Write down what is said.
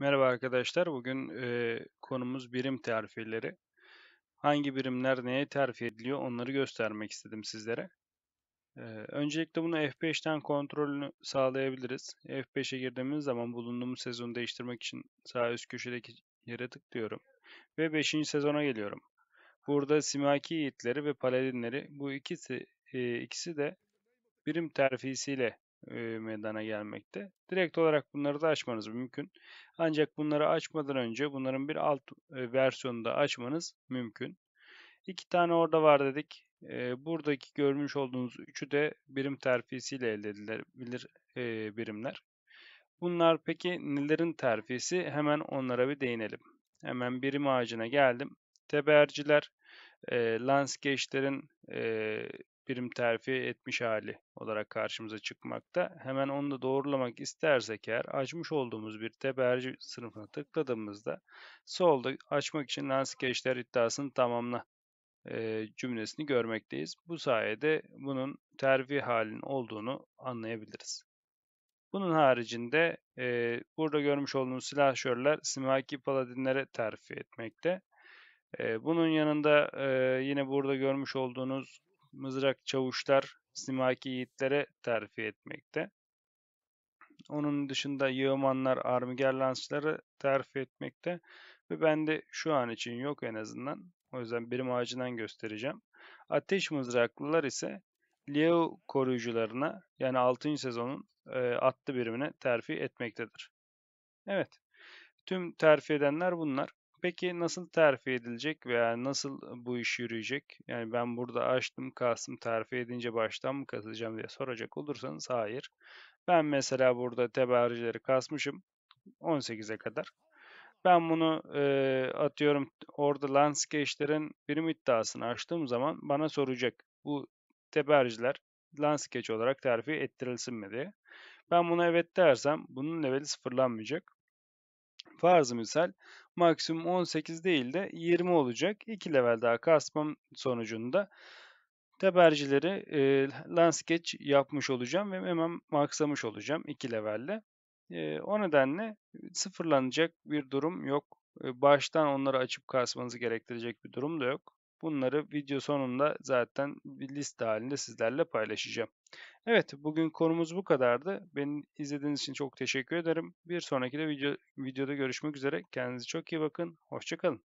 Merhaba arkadaşlar. Bugün e, konumuz birim terfileri. Hangi birimler neye terfi ediliyor onları göstermek istedim sizlere. E, öncelikle bunu F5'ten kontrolünü sağlayabiliriz. F5'e girdiğimiz zaman bulunduğumuz sezonu değiştirmek için sağ üst köşedeki yere tıklıyorum. Ve 5. sezona geliyorum. Burada Simaki Yiğitleri ve Paladinleri bu ikisi, e, ikisi de birim terfisiyle e, meydana gelmekte. Direkt olarak bunları da açmanız mümkün. Ancak bunları açmadan önce bunların bir alt e, versiyonunu da açmanız mümkün. İki tane orada var dedik. E, buradaki görmüş olduğunuz üçü de birim terfisiyle elde edilebilir birimler. Bunlar peki nelerin terfisi? Hemen onlara bir değinelim. Hemen birim ağacına geldim. Teberciler, e, lens e, birim terfi etmiş hali olarak karşımıza çıkmakta. Hemen onu da doğrulamak istersek eğer açmış olduğumuz bir teberci sınıfına tıkladığımızda solda açmak için Landscape'ler iddiasını tamamla e, cümlesini görmekteyiz. Bu sayede bunun terfi halinin olduğunu anlayabiliriz. Bunun haricinde e, burada görmüş olduğunuz silahşörler Simaki Paladinlere terfi etmekte. Bunun yanında yine burada görmüş olduğunuz mızrak çavuşlar Simaki yiğitlere terfi etmekte. Onun dışında Yığmanlar, Armiger Lansçıları terfi etmekte. Ve bende şu an için yok en azından. O yüzden birim ağacından göstereceğim. Ateş Mızraklılar ise Leo koruyucularına yani 6. sezonun e, atlı birimine terfi etmektedir. Evet. Tüm terfi edenler bunlar. Peki nasıl terfi edilecek veya nasıl bu iş yürüyecek? Yani ben burada açtım kastım terfi edince baştan mı kasacağım diye soracak olursanız hayır. Ben mesela burada tebercileri kasmışım 18'e kadar. Ben bunu e, atıyorum orada Landscape'lerin birim iddiasını açtığım zaman bana soracak bu teberciler Landscape olarak terfi ettirilsin mi diye. Ben buna evet dersem bunun leveli sıfırlanmayacak. Farzı misal maksimum 18 değil de 20 olacak. 2 level daha kasmam sonucunda tebercileri e, landscape yapmış olacağım ve hemen maksamış olacağım 2 levelle. E, o nedenle sıfırlanacak bir durum yok. E, baştan onları açıp kasmanızı gerektirecek bir durum da yok. Bunları video sonunda zaten bir liste halinde sizlerle paylaşacağım. Evet bugün konumuz bu kadardı. Beni izlediğiniz için çok teşekkür ederim. Bir sonraki de video, videoda görüşmek üzere. Kendinize çok iyi bakın. Hoşçakalın.